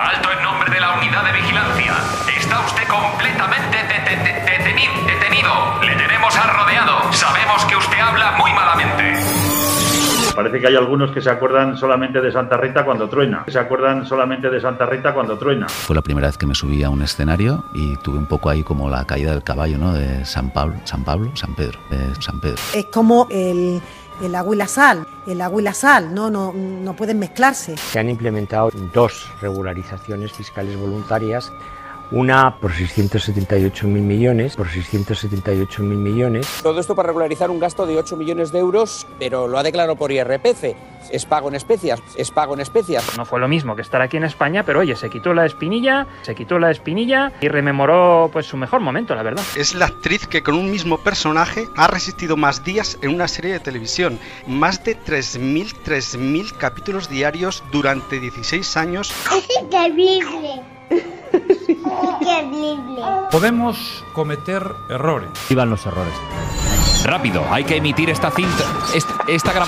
Alto en nombre de la unidad de vigilancia. Está usted completamente detenido. Le tenemos arrodeado, Sabemos que usted habla muy malamente. Parece que hay algunos que se acuerdan solamente de Santa Rita cuando truena. Se acuerdan solamente de Santa Rita cuando truena. Fue la primera vez que me subí a un escenario y tuve un poco ahí como la caída del caballo, ¿no? De San Pablo, San Pablo, San Pedro, San Pedro. Es como el el agua y la sal, el agua y la sal, no, no, no pueden mezclarse. Se han implementado dos regularizaciones fiscales voluntarias una por 678.000 millones, por 678.000 millones. Todo esto para regularizar un gasto de 8 millones de euros, pero lo ha declarado por IRPF. Es pago en especias, es pago en especias. No fue lo mismo que estar aquí en España, pero oye, se quitó la espinilla, se quitó la espinilla y rememoró pues su mejor momento, la verdad. Es la actriz que con un mismo personaje ha resistido más días en una serie de televisión, más de 3000 3000 capítulos diarios durante 16 años. Es terrible. Podemos cometer errores. van los errores. Rápido, hay que emitir esta cinta, esta, esta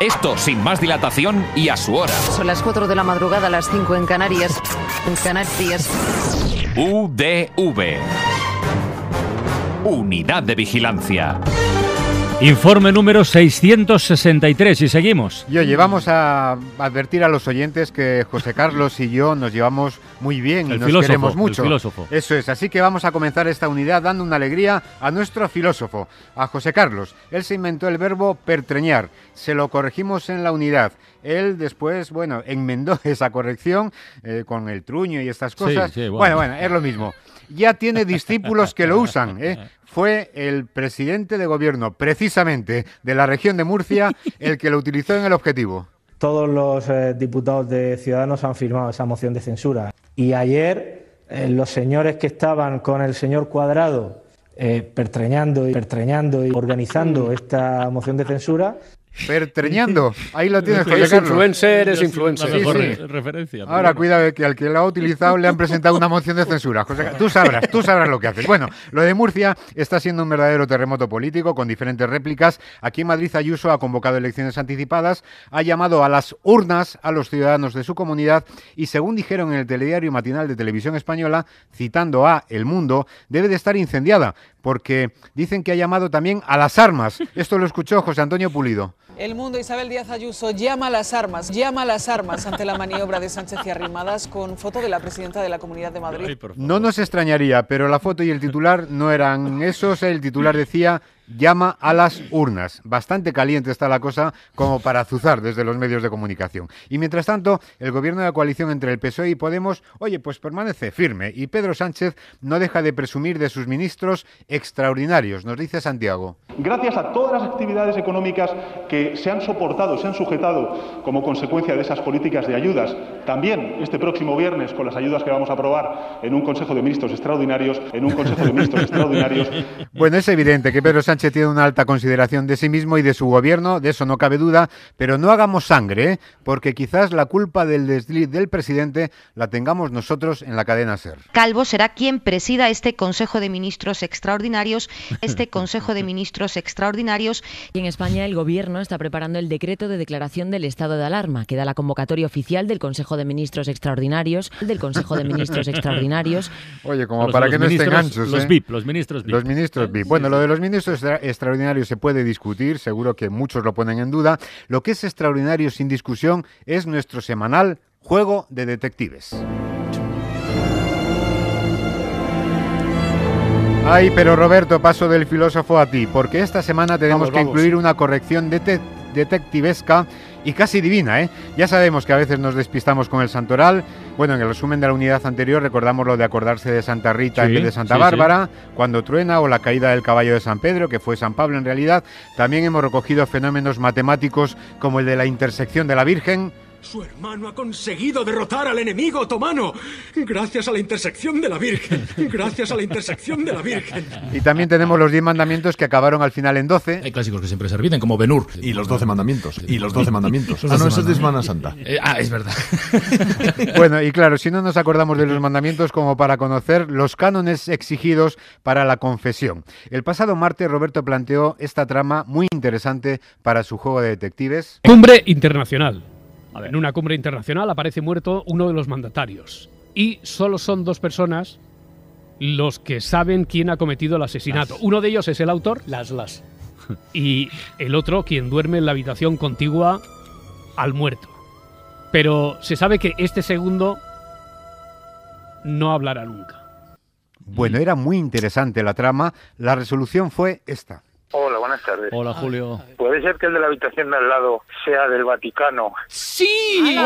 Esto sin más dilatación y a su hora. Son las 4 de la madrugada, las 5 en Canarias. En Canarias. UDV. Unidad de Vigilancia. Informe número 663 y seguimos. Y oye, a advertir a los oyentes que José Carlos y yo nos llevamos muy bien y nos queremos mucho. filósofo. Eso es, así que vamos a comenzar esta unidad dando una alegría a nuestro filósofo, a José Carlos. Él se inventó el verbo pertreñar, se lo corregimos en la unidad. Él después, bueno, enmendó esa corrección eh, con el truño y estas cosas. bueno. bueno, bueno, es lo mismo ya tiene discípulos que lo usan. ¿eh? fue el presidente de gobierno, precisamente de la región de Murcia, el que lo utilizó en el objetivo. Todos los eh, diputados de Ciudadanos han firmado esa moción de censura. Y ayer eh, los señores que estaban con el señor Cuadrado eh, pertreñando y pertreñando y organizando esta moción de censura Pertreñando, ahí lo tienes. José es influencer, es influencer. Ahora cuida que al que la ha utilizado le han presentado una moción de censura. José, tú sabrás, tú sabrás lo que haces. Bueno, lo de Murcia está siendo un verdadero terremoto político con diferentes réplicas. Aquí en Madrid Ayuso ha convocado elecciones anticipadas, ha llamado a las urnas a los ciudadanos de su comunidad y según dijeron en el telediario matinal de Televisión Española, citando a El Mundo, debe de estar incendiada porque dicen que ha llamado también a las armas. Esto lo escuchó José Antonio Pulido. El mundo, Isabel Díaz Ayuso llama a las armas, llama a las armas ante la maniobra de Sánchez y Arrimadas con foto de la presidenta de la Comunidad de Madrid. No nos extrañaría, pero la foto y el titular no eran esos. El titular decía llama a las urnas. Bastante caliente está la cosa como para azuzar desde los medios de comunicación. Y mientras tanto, el gobierno de la coalición entre el PSOE y Podemos, oye, pues permanece firme y Pedro Sánchez no deja de presumir de sus ministros extraordinarios, nos dice Santiago. Gracias a todas las actividades económicas que se han soportado, se han sujetado como consecuencia de esas políticas de ayudas. También este próximo viernes, con las ayudas que vamos a aprobar en un Consejo de Ministros extraordinarios, en un Consejo de Ministros extraordinarios. Bueno, es evidente que Pedro Sánchez tiene una alta consideración de sí mismo y de su gobierno, de eso no cabe duda, pero no hagamos sangre, ¿eh? porque quizás la culpa del desliz del presidente la tengamos nosotros en la cadena SER. Calvo será quien presida este Consejo de Ministros extraordinarios, este Consejo de Ministros extraordinarios. Y en España el gobierno está preparando el decreto de declaración del estado de alarma, que da la convocatoria oficial del Consejo de Ministros Extraordinarios, del Consejo de Ministros Extraordinarios. Oye, como para que no estén ganchos. Los ¿eh? los ministros VIP. Los ministros VIP. Bueno, lo de los ministros extraordinarios se puede discutir, seguro que muchos lo ponen en duda. Lo que es extraordinario sin discusión es nuestro semanal Juego de Detectives. Ay, pero Roberto, paso del filósofo a ti, porque esta semana tenemos que incluir una corrección de detectivesca y casi divina, ¿eh? Ya sabemos que a veces nos despistamos con el santoral. Bueno, en el resumen de la unidad anterior recordamos lo de acordarse de Santa Rita y en vez de Santa Bárbara, cuando truena o la caída del caballo de San Pedro, que fue San Pablo en realidad. También hemos recogido fenómenos matemáticos como el de la intersección de la Virgen su hermano ha conseguido derrotar al enemigo otomano. Gracias a la intersección de la Virgen. Gracias a la intersección de la Virgen. Y también tenemos los 10 mandamientos que acabaron al final en 12. Hay clásicos que siempre se repiten, como Benur. Y los 12 mandamientos. Y los 12 mandamientos. ah, no, eso es de Semana Santa. Eh, ah, es verdad. bueno, y claro, si no nos acordamos de los mandamientos, como para conocer los cánones exigidos para la confesión. El pasado martes, Roberto planteó esta trama muy interesante para su juego de detectives. Cumbre Internacional en una cumbre internacional aparece muerto uno de los mandatarios. Y solo son dos personas los que saben quién ha cometido el asesinato. Uno de ellos es el autor. Las, las. Y el otro, quien duerme en la habitación contigua al muerto. Pero se sabe que este segundo no hablará nunca. Bueno, era muy interesante la trama. La resolución fue esta buenas tardes. Hola, Julio. ¿Puede ser que el de la habitación de al lado sea del Vaticano? ¡Sí!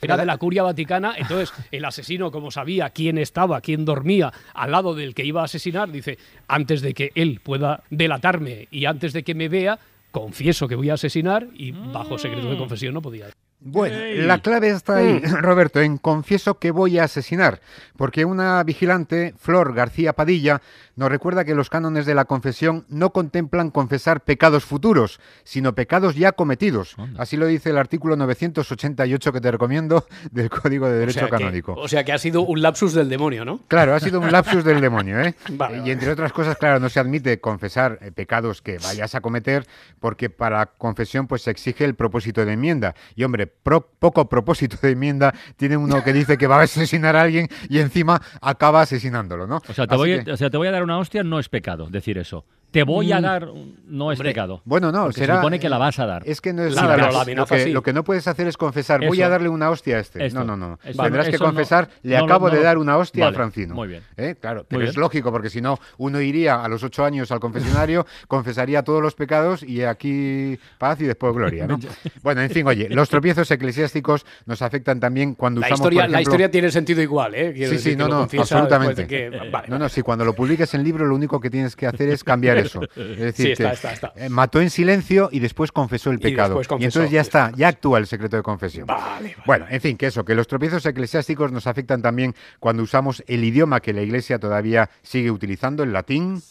Era de la curia vaticana, entonces el asesino, como sabía quién estaba, quién dormía al lado del que iba a asesinar, dice, antes de que él pueda delatarme y antes de que me vea, confieso que voy a asesinar y bajo secreto de mm. confesión no podía. Bueno, la clave está ahí, mm. Roberto, en Confieso que voy a asesinar, porque una vigilante, Flor García Padilla, nos recuerda que los cánones de la confesión no contemplan confesar pecados futuros, sino pecados ya cometidos. Así lo dice el artículo 988 que te recomiendo del Código de Derecho Canónico. o sea que ha sido un lapsus del demonio, ¿no? Claro, ha sido un lapsus del demonio, ¿eh? y entre otras cosas, claro, no se admite confesar eh, pecados que vayas a cometer, porque para confesión pues se exige el propósito de enmienda. Y hombre, poco propósito de enmienda tiene uno que dice que va a asesinar a alguien y encima acaba asesinándolo, ¿no? O sea, te, voy, o sea, te voy a dar una hostia, no es pecado decir eso. Te voy a mm. dar, no es pecado. Bueno, no, será, se supone que la vas a eh, dar. Es que no es lo, que, no puedes hacer es confesar, voy a darle una hostia a este. no, no, no. Tendrás que confesar, le acabo de dar una hostia a Francino. Muy bien. Eh, claro, pero es lógico, porque si no, uno iría a los ocho años al confesionario, confesaría todos los pecados y aquí paz y después gloria, bueno, en fin, oye, los tropiezos eclesiásticos nos afectan también cuando usamos. Historia, la historia tiene sentido igual, ¿eh? sí, sí, eh, no, no, absolutamente. No, no, si cuando lo publiques en libro, lo único que tienes que hacer es cambiar eso. Es decir, eh, mató en silencio y después confesó el pecado. Y, entonces ya está, ya actúa el secreto de confesión. Bueno, en fin, que eso, que los tropiezos eclesiásticos nos afectan también cuando usamos el idioma que la Iglesia todavía sigue utilizando, el latín.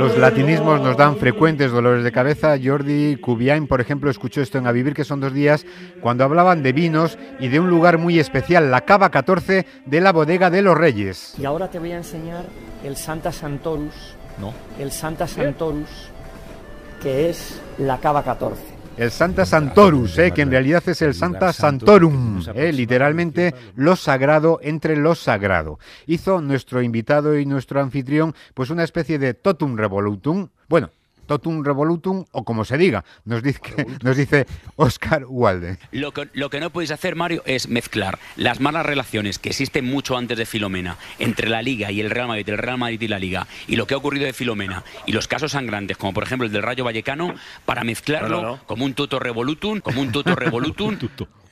Los latinismos nos dan frecuentes dolores de cabeza. Jordi Cubiain, por ejemplo, escuchó esto en A Vivir, que son dos días, cuando hablaban de vinos y de un lugar muy especial, la Cava 14 de la Bodega de los Reyes. Y ahora te voy a enseñar el Santa Santorus. No. El Santa Santorus, que es la Cava 14. El Santa Santorus, eh, que en realidad es el Santa Santorum, eh, literalmente lo sagrado entre lo sagrado. Hizo nuestro invitado y nuestro anfitrión pues una especie de totum revolutum, bueno, totum revolutum o como se diga, nos dice, nos dice Oscar Walde. Lo que, lo que no podéis hacer, Mario, es mezclar las malas relaciones que existen mucho antes de Filomena entre la Liga y el Real Madrid, el Real Madrid y la Liga, y lo que ha ocurrido de Filomena y los casos sangrantes, como por ejemplo el del Rayo Vallecano, para mezclarlo como un toto revolutum, como un Totum revolutum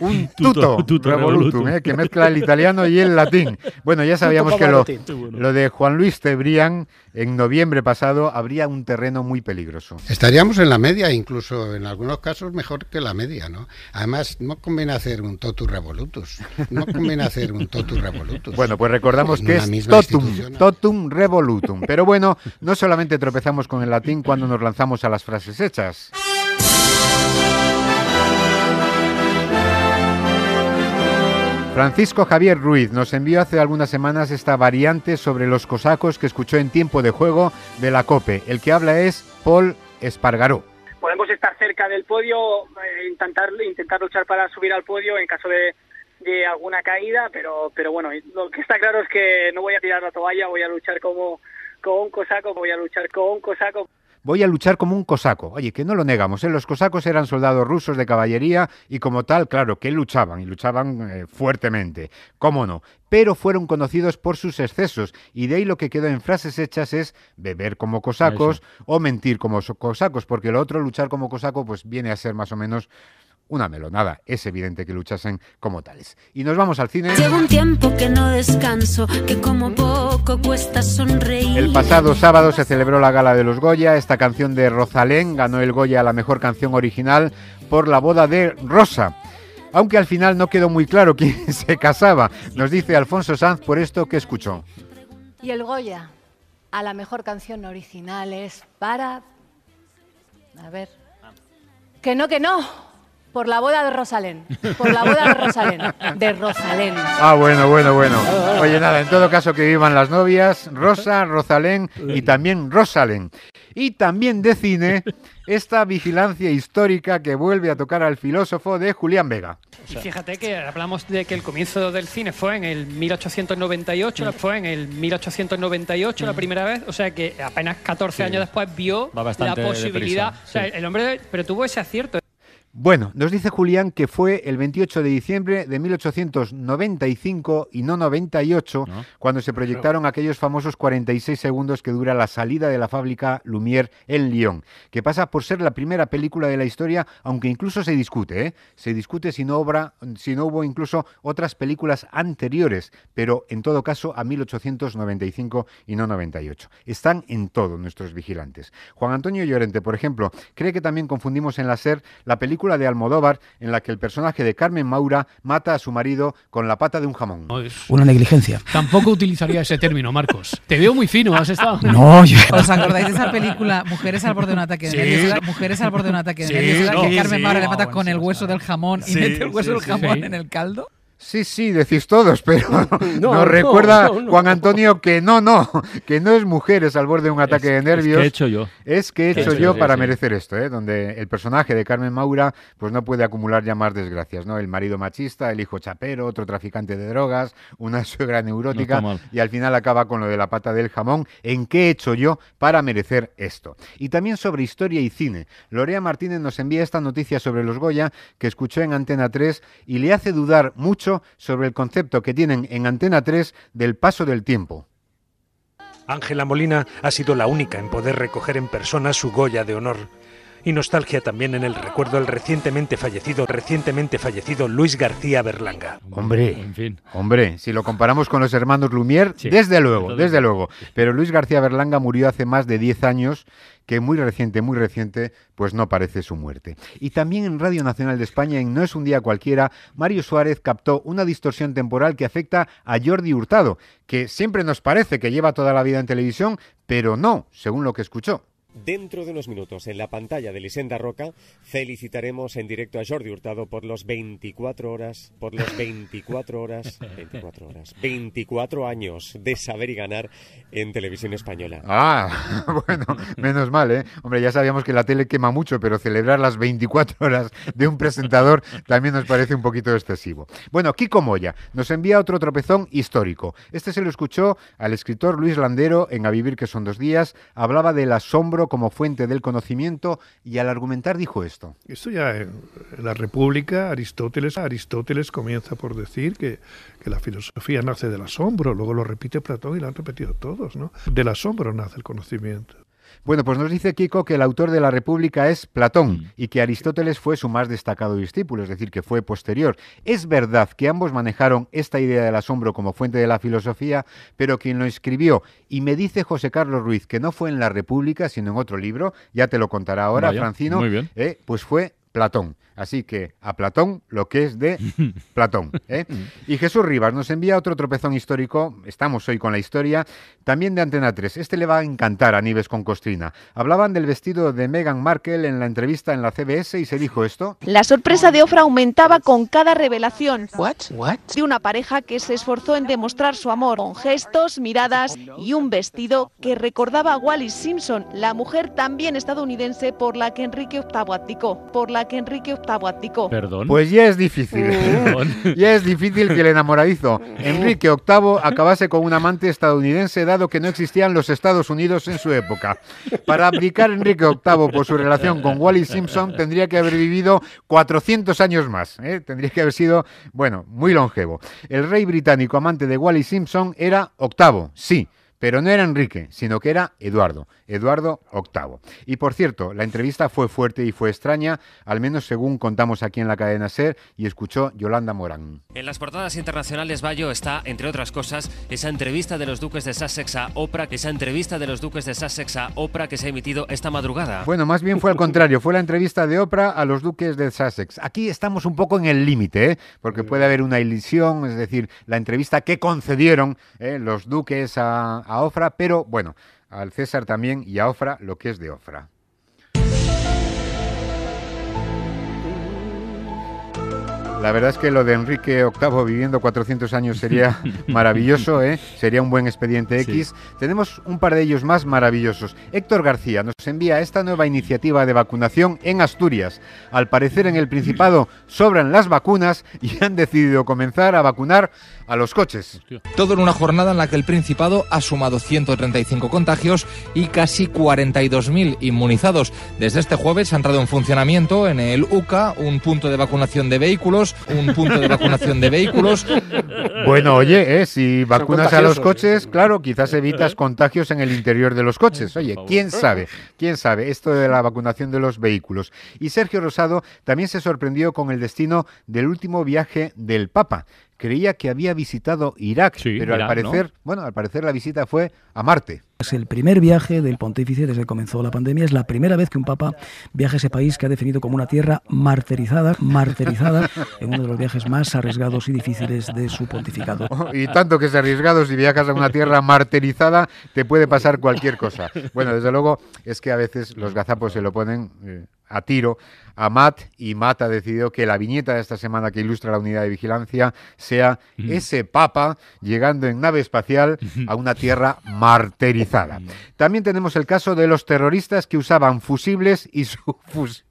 un tuto, revolutum, eh, que mezcla el italiano y el latín. Bueno, ya sabíamos que lo, de Juan Luis Cebrián en noviembre pasado habría un terreno muy peligroso. Estaríamos en la media, incluso en algunos casos mejor que la media, ¿no? Además, no conviene hacer un totus revolutus. No conviene hacer un totus revolutus. Bueno, pues recordamos que es totum, totum revolutum. Pero bueno, no solamente tropezamos con el latín cuando nos lanzamos a las frases hechas. Francisco Javier Ruiz nos envió hace algunas semanas esta variante sobre los cosacos que escuchó en tiempo de juego de la COPE. El que habla es Paul Espargaró. Podemos estar cerca del podio, eh, intentar, intentar luchar para subir al podio en caso de, alguna caída, pero, pero bueno, lo que está claro es que no voy a tirar la toalla, voy a luchar como, con un cosaco, voy a luchar con un cosaco voy a luchar como un cosaco. Oye, que no lo negamos, ¿eh? los cosacos eran soldados rusos de caballería y como tal, claro, que luchaban y luchaban eh, fuertemente, cómo no, pero fueron conocidos por sus excesos y de ahí lo que quedó en frases hechas es beber como cosacos o mentir como cosacos, porque lo otro, luchar como cosaco, pues viene a ser más o menos una melonada. Es evidente que luchasen como tales. Y nos vamos al cine. tiempo que no descanso, que como poco cuesta sonreír. El pasado sábado se celebró la gala de los Goya. Esta canción de Rosalén ganó el Goya a la mejor canción original por la boda de Rosa aunque al final no quedó muy claro quién se casaba. Nos dice Alfonso Sanz por esto que escuchó. Y el Goya a la mejor canción original es para... A ver. Que no, que no. Por la boda de Rosalén. Por la boda de Rosalén. De Rosalén. Ah, bueno, bueno, bueno. Oye, nada, en todo caso que vivan las novias, Rosa, Rosalén y también Rosalén. Y también de cine, esta vigilancia histórica que vuelve a tocar al filósofo de Julián Vega. Y fíjate que hablamos de que el comienzo del cine fue en el 1898, fue en el 1898 la primera vez, o sea que apenas 14 años después vio la posibilidad. o sea, el hombre, pero tuvo ese acierto. Bueno, nos dice Julián que fue el 28 de diciembre de 1895 y no 98 ah. cuando se proyectaron aquellos famosos 46 segundos que dura la salida de la fábrica Lumière en Lyon, que pasa por ser la primera película de la historia, aunque incluso se discute, ¿eh? se discute si no, obra, si no hubo incluso otras películas anteriores, pero en todo caso a 1895 y no 98. Están en todo nuestros vigilantes. Juan Antonio Llorente, por ejemplo, cree que también confundimos en la SER la película de Almodóvar en la que el personaje de Carmen Maura mata a su marido con la pata de un jamón. Una negligencia. Tampoco utilizaría ese término, Marcos. Te veo muy fino, has estado. No, yo... ¿Os acordáis de esa película Mujeres al borde de un ataque de Mujeres al borde de un ataque de nervios. que Carmen Maura le mata con el hueso del jamón y mete el hueso del jamón en el caldo. Sí, sí, decís todos, pero nos recuerda Juan Antonio que no, no, que no es mujeres al borde de un ataque de nervios. Es que he hecho yo. Es que he hecho, yo, para merecer esto, ¿eh? donde el personaje de Carmen Maura pues no puede acumular ya más desgracias, ¿no? El marido machista, el hijo chapero, otro traficante de drogas, una suegra neurótica y al final acaba con lo de la pata del jamón. ¿En qué he hecho yo para merecer esto? Y también sobre historia y cine. Lorea Martínez nos envía esta noticia sobre los Goya que escuchó en Antena 3 y le hace dudar mucho sobre el concepto que tienen en Antena 3 del paso del tiempo. Ángela Molina ha sido la única en poder recoger en persona su Goya de honor y nostalgia también en el recuerdo al recientemente fallecido, recientemente fallecido Luis García Berlanga. Hombre, en fin. Hombre, si lo comparamos con los hermanos Lumière, desde luego, desde luego. Pero Luis García Berlanga murió hace más de 10 años que muy reciente, muy reciente, pues no parece su muerte. Y también en Radio Nacional de España, en No es un día cualquiera, Mario Suárez captó una distorsión temporal que afecta a Jordi Hurtado, que siempre nos parece que lleva toda la vida en televisión, pero no, según lo que escuchó. Dentro de unos minutos, en la pantalla de Lisenda Roca, felicitaremos en directo a Jordi Hurtado por los 24 horas, por los 24 horas, 24 horas, 24 años de saber y ganar en televisión española. Ah, bueno, menos mal, ¿eh? Hombre, ya sabíamos que la tele quema mucho, pero celebrar las 24 horas de un presentador también nos parece un poquito excesivo. Bueno, Kiko Moya nos envía otro tropezón histórico. Este se lo escuchó al escritor Luis Landero en A Vivir que son dos días. Hablaba del asombro como fuente del conocimiento y al argumentar dijo esto. Esto ya en, la República, Aristóteles, Aristóteles comienza por decir que, que, la filosofía nace del asombro, luego lo repite Platón y lo han repetido todos, ¿no? Del asombro nace el conocimiento. Bueno, pues nos dice Kiko que el autor de la República es Platón mm. y que Aristóteles fue su más destacado discípulo, es decir, que fue posterior. Es verdad que ambos manejaron esta idea del asombro como fuente de la filosofía, pero quien lo escribió, y me dice José Carlos Ruiz que no fue en la República, sino en otro libro, ya te lo contará ahora, Francino, eh, pues fue Platón. Así que a Platón lo que es de Platón. ¿eh? Y Jesús Rivas nos envía otro tropezón histórico, estamos hoy con la historia, también de Antena 3. Este le va a encantar a Nives con Costrina. Hablaban del vestido de Meghan Markle en la entrevista en la CBS y se dijo esto. La sorpresa de Ofra aumentaba con cada revelación What? What? de una pareja que se esforzó en demostrar su amor con gestos, miradas y un vestido que recordaba a Wallis Simpson, la mujer también estadounidense por la que Enrique VIII abdicó, por la que Enrique Perdón. Pues ya es difícil. Mm. ya es difícil que el enamoradizo mm. Enrique VIII acabase con un amante estadounidense, dado que no existían los Estados Unidos en su época. Para abdicar Enrique VIII por su relación con Wally Simpson, tendría que haber vivido 400 años más. ¿eh? Tendría que haber sido, bueno, muy longevo. El rey británico amante de Wally Simpson era VIII, sí pero no era Enrique, sino que era Eduardo, Eduardo VIII. Y por cierto, la entrevista fue fuerte y fue extraña, al menos según contamos aquí en la cadena SER y escuchó Yolanda Morán. En las portadas internacionales, Bayo está, entre otras cosas, esa entrevista de los duques de Sussex a Oprah, esa entrevista de los duques de Sussex a Oprah que se ha emitido esta madrugada. Bueno, más bien fue al contrario, fue la entrevista de Oprah a los duques de Sussex. Aquí estamos un poco en el límite, ¿eh? porque puede haber una ilusión, es decir, la entrevista que concedieron ¿eh? los duques a, a Ofra, pero bueno, al César también y a Ofra lo que es de Ofra. La verdad es que lo de Enrique VIII viviendo 400 años sería maravilloso, ¿eh? sería un buen expediente X. Tenemos un par de ellos más maravillosos. Héctor García nos envía esta nueva iniciativa de vacunación en Asturias. Al parecer en el Principado sobran las vacunas y han decidido comenzar a vacunar a los coches. Todo en una jornada en la que el Principado ha sumado 135 contagios y casi 42.000 inmunizados. Desde este jueves ha entrado en funcionamiento en el UCA un punto de vacunación de vehículos un punto de vacunación de vehículos. Bueno, oye, eh, si vacunas a los coches, claro, quizás eh, evitas eh. contagios en el interior de los coches. Oye, quién sabe, quién sabe esto de la vacunación de los vehículos. Y Sergio Rosado también se sorprendió con el destino del último viaje del Papa creía que había visitado Irak, pero al parecer, bueno, al parecer la visita fue a Marte. Es el primer viaje del pontífice desde que comenzó la pandemia. Es la primera vez que un papa viaja a ese país que ha definido como una tierra martirizada, martirizada, en uno de los viajes más arriesgados y difíciles de su pontificado. Y tanto que es arriesgado, si viajas a una tierra martirizada, te puede pasar cualquier cosa. Bueno, desde luego, es que a veces los gazapos se lo ponen. Eh, a tiro a Matt y Matt ha decidido que la viñeta de esta semana que ilustra la unidad de vigilancia sea ese papa llegando en nave espacial a una tierra martirizada. También tenemos el caso de los terroristas que usaban fusibles y subfusibles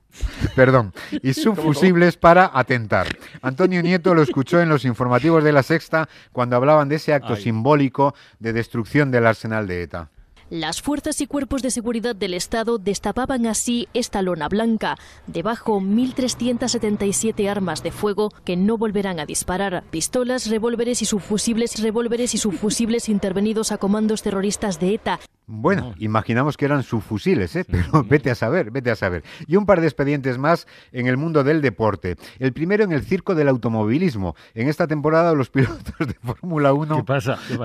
perdón, y para atentar. Antonio Nieto lo escuchó en los informativos de la Sexta cuando hablaban de ese acto simbólico de destrucción del arsenal de ETA. Las fuerzas y cuerpos de seguridad del Estado destapaban así esta lona blanca, debajo 1.377 armas de fuego que no volverán a disparar, pistolas, revólveres y subfusibles, revólveres y subfusibles intervenidos a comandos terroristas de ETA, bueno, imaginamos que eran subfusiles, ¿eh? pero vete a saber, vete a saber. Y un par de expedientes más en el mundo del deporte. El primero en el circo del automovilismo. En esta temporada los pilotos de Fórmula 1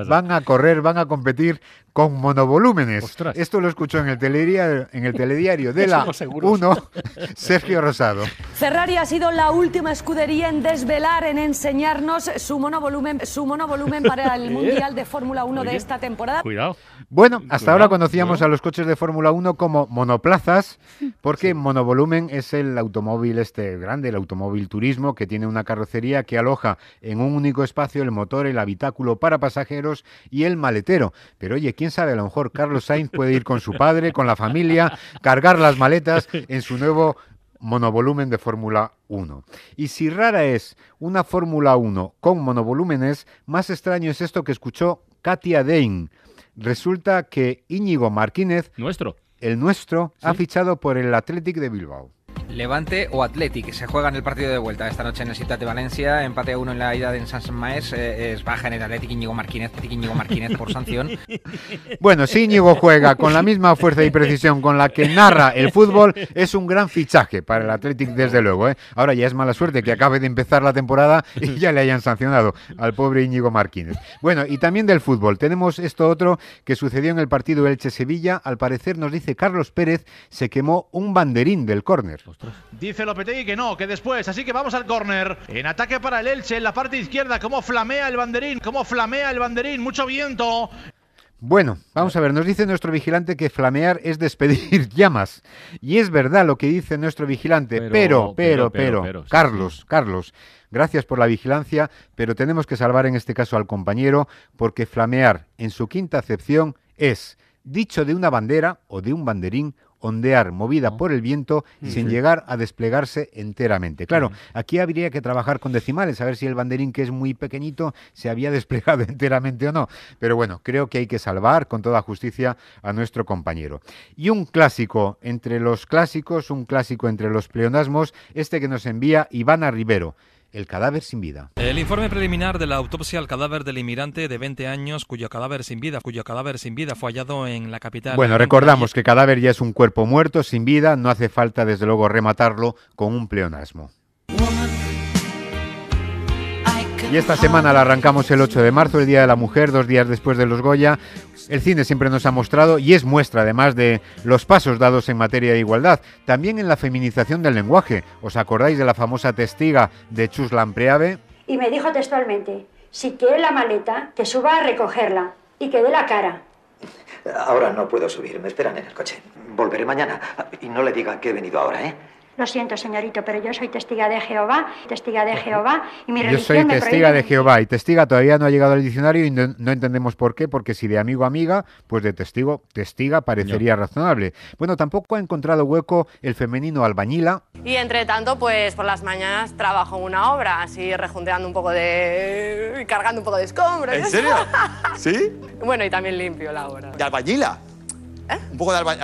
van a correr, van a competir con monovolúmenes. Esto lo escuchó en el telediario, de la 1, Sergio Rosado. Ferrari ha sido la última escudería en desvelar, en enseñarnos su monovolumen, su monovolumen para el Mundial de Fórmula 1 de esta temporada. Cuidado. Bueno, hasta ahora conocíamos a los coches de Fórmula 1 como monoplazas, porque monovolumen es el automóvil este grande, el automóvil turismo, que tiene una carrocería que aloja en un único espacio el motor, el habitáculo para pasajeros y el maletero. Pero oye, quién sabe, a lo mejor Carlos Sainz puede ir con su padre, con la familia, cargar las maletas en su nuevo monovolumen de Fórmula 1. Y si rara es una Fórmula 1 con monovolúmenes, más extraño es esto que escuchó Katia Dein. Resulta que Íñigo Martínez, nuestro, el nuestro, ha fichado por el Athletic de Bilbao. Levante o Atlético se se en el partido de vuelta esta noche en el Ciudad de Valencia. Empate a uno en la ida de San Maes. Eh, baja en el Atlético Íñigo Martínez, Íñigo Martínez por sanción. Bueno, si Íñigo juega con la misma fuerza y precisión con la que narra el fútbol, es un gran fichaje para el Atlético, desde luego. ¿eh? Ahora ya es mala suerte que acabe de empezar la temporada y ya le hayan sancionado al pobre Íñigo Martínez. Bueno, y también del fútbol. Tenemos esto otro que sucedió en el partido Elche-Sevilla. Al parecer, nos dice Carlos Pérez, se quemó un banderín del córner. Dice Lopetegui que no, que después. Así que vamos al córner. En ataque para el Elche, en la parte izquierda. Cómo flamea el banderín, cómo flamea el banderín. Mucho viento. Bueno, vamos a ver, nos dice nuestro vigilante que flamear es despedir llamas. Y es verdad lo que dice nuestro vigilante, pero, pero, pero, Carlos, Carlos, gracias por la vigilancia, pero tenemos que salvar en este caso al compañero, porque flamear, en su quinta acepción, es dicho de una bandera o de un banderín ondear, movida por el viento, mm. sin llegar a desplegarse enteramente. Claro, aquí habría que trabajar con decimales, a ver si el banderín, que es muy pequeñito, se había desplegado enteramente o no. Pero bueno, creo que hay que salvar con toda justicia a nuestro compañero. Y un clásico entre los clásicos, un clásico entre los pleonasmos, este que nos envía Ivana Rivero el cadáver sin vida. El informe preliminar de la autopsia al cadáver del inmigrante de 20 años cuyo cadáver sin vida, cuyo cadáver sin vida fue hallado en la capital. Bueno, recordamos que cadáver ya es un cuerpo muerto sin vida, no hace falta desde luego rematarlo con un pleonasmo. Y esta semana la arrancamos el 8 de marzo, el Día de la Mujer, dos días después de los Goya. El cine siempre nos ha mostrado y es muestra además de los pasos dados en materia de igualdad, también en la feminización del lenguaje. ¿Os acordáis de la famosa testiga de Chus Preave? Y me dijo textualmente, si quiere la maleta, que suba a recogerla y que dé la cara. Ahora no puedo subir, me esperan en el coche. Volveré mañana y no le diga que he venido ahora, ¿eh? Lo siento, señorito, pero yo soy testiga de Jehová, testiga de Jehová y mi Yo soy testiga de Jehová y testiga todavía no ha llegado al diccionario y no, entendemos por qué, porque si de amigo a amiga, pues de testigo, testiga parecería razonable. Bueno, tampoco ha encontrado hueco el femenino albañila. Y entre tanto, pues por las mañanas trabajo en una obra, así rejunteando un poco de... cargando un poco de escombros. ¿En serio? ¿Sí? bueno, y también limpio la obra. ¿De albañila? ¿Eh? Un poco de albañil.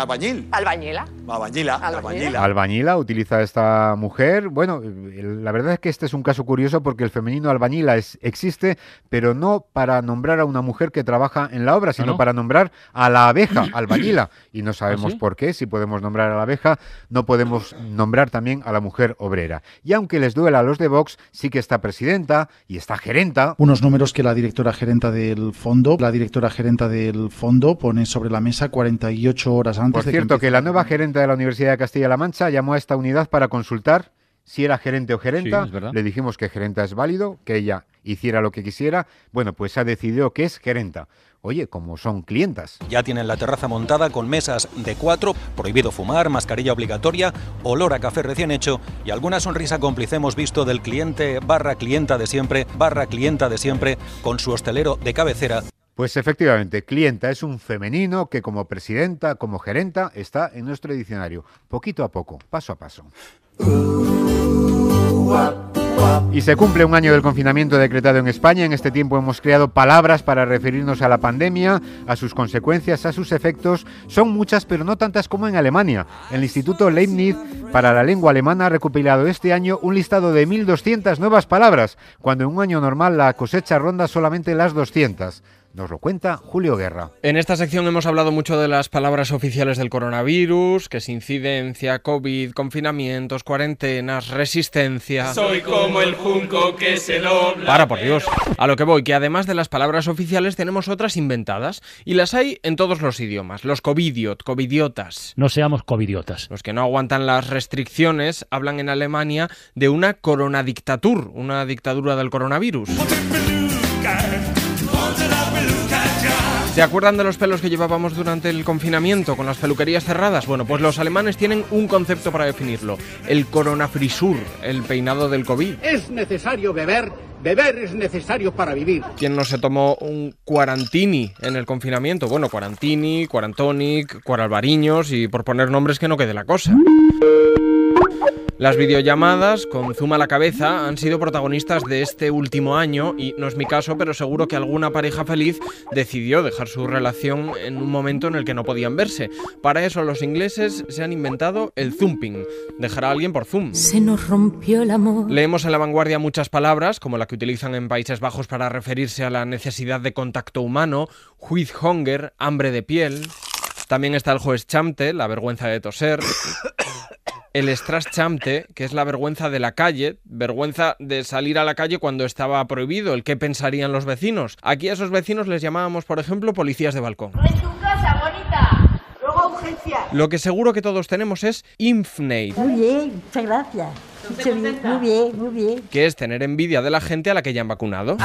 Albañila. Albañila. Albañila. Albañila utiliza esta mujer. Bueno, la verdad es que este es un caso curioso porque el femenino albañila existe, pero no para nombrar a una mujer que trabaja en la obra, sino ah, para nombrar a la abeja albañila. Y no ah, sabemos por qué. Si podemos nombrar a la abeja, no podemos nombrar también a la mujer obrera. Y aunque les duela a los de Vox, sí que está presidenta y está gerenta. Unos números que la directora gerenta del fondo, la directora gerenta del fondo pone sobre la mesa 40 ocho horas antes. Por cierto, que, la nueva gerente de la Universidad de Castilla-La Mancha llamó a esta unidad para consultar si era gerente o gerenta. le dijimos que gerenta es válido, que ella hiciera lo que quisiera. Bueno, pues ha decidido que es gerenta. Oye, como son clientas. Ya tienen la terraza montada con mesas de cuatro, prohibido fumar, mascarilla obligatoria, olor a café recién hecho y alguna sonrisa cómplice hemos visto del cliente barra clienta de siempre, barra clienta de siempre, con su hostelero de cabecera pues efectivamente, clienta es un femenino que como presidenta, como gerenta, está en nuestro diccionario, poquito a poco, paso a paso. Y se cumple un año del confinamiento decretado en España. En este tiempo hemos creado palabras para referirnos a la pandemia, a sus consecuencias, a sus efectos. Son muchas, pero no tantas como en Alemania. El Instituto Leibniz para la Lengua Alemana ha recopilado este año un listado de 1.200 nuevas palabras, cuando en un año normal la cosecha ronda solamente las 200. Nos lo cuenta Julio Guerra. En esta sección hemos hablado mucho de las palabras oficiales del coronavirus, que es incidencia, COVID, confinamientos, cuarentenas, resistencia. Soy como el junco que se dobla. Para, por Dios. A lo que voy, que además de las palabras oficiales tenemos otras inventadas y las hay en todos los idiomas. Los covidiot, covidiotas. No seamos covidiotas. Los que no aguantan las restricciones hablan en Alemania de una coronadictatur, una dictadura del coronavirus. ¿Se acuerdan de los pelos que llevábamos durante el confinamiento con las peluquerías cerradas? Bueno, pues los alemanes tienen un concepto para definirlo, el Corona Frisur, el peinado del COVID. Es necesario beber, beber es necesario para vivir. ¿Quién no se tomó un cuarantini en el confinamiento? Bueno, cuarantini, cuarantonic, cuaralvariños y por poner nombres que no quede la cosa. Las videollamadas con Zuma a la cabeza han sido protagonistas de este último año y no es mi caso, pero seguro que alguna pareja feliz decidió dejar su relación en un momento en el que no podían verse. Para eso los ingleses se han inventado el zumping, dejar a alguien por Zoom. Se nos rompió el amor. Leemos en la vanguardia muchas palabras, como la que utilizan en Países Bajos para referirse a la necesidad de contacto humano, hunger, hambre de piel. También está el juez chamte, la vergüenza de toser el straschamte, que es la vergüenza de la calle, vergüenza de salir a la calle cuando estaba prohibido, el qué pensarían los vecinos. Aquí a esos vecinos les llamábamos, por ejemplo, policías de balcón. Lo que seguro que todos tenemos es Infnate. Muy bien, muchas gracias. Muy bien, muy bien. Que es tener envidia de la gente a la que ya han vacunado.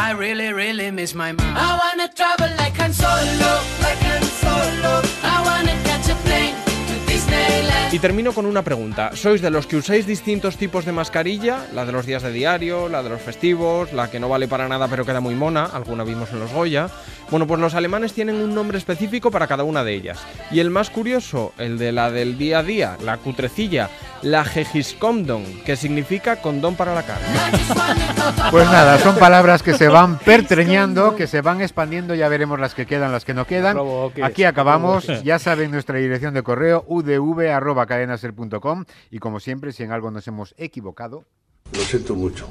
Y termino con una pregunta. ¿Sois de los que usáis distintos tipos de mascarilla? La de los días de diario, la de los festivos, la que no vale para nada pero queda muy mona, alguna vimos en los Goya. Bueno, pues los alemanes tienen un nombre específico para cada una de ellas. Y el más curioso, el de la del día a día, la cutrecilla, la jejiscomdon, que significa condón para la carne. Pues nada, son palabras que se van pertreñando, que se van expandiendo, ya veremos las que quedan, las que no quedan. Aquí acabamos, ya saben nuestra dirección de correo udv.cadenaser.com y como siempre, si en algo nos hemos equivocado... Lo siento mucho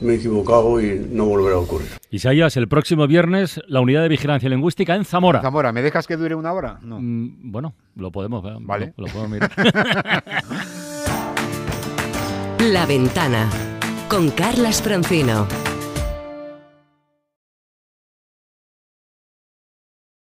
me he equivocado y no volverá a ocurrir. Isaías, el próximo viernes la unidad de vigilancia lingüística en Zamora. Zamora, ¿me dejas que dure una hora? No. Mm, bueno, lo podemos, vale. lo podemos mirar. La Ventana con Carlas Francino.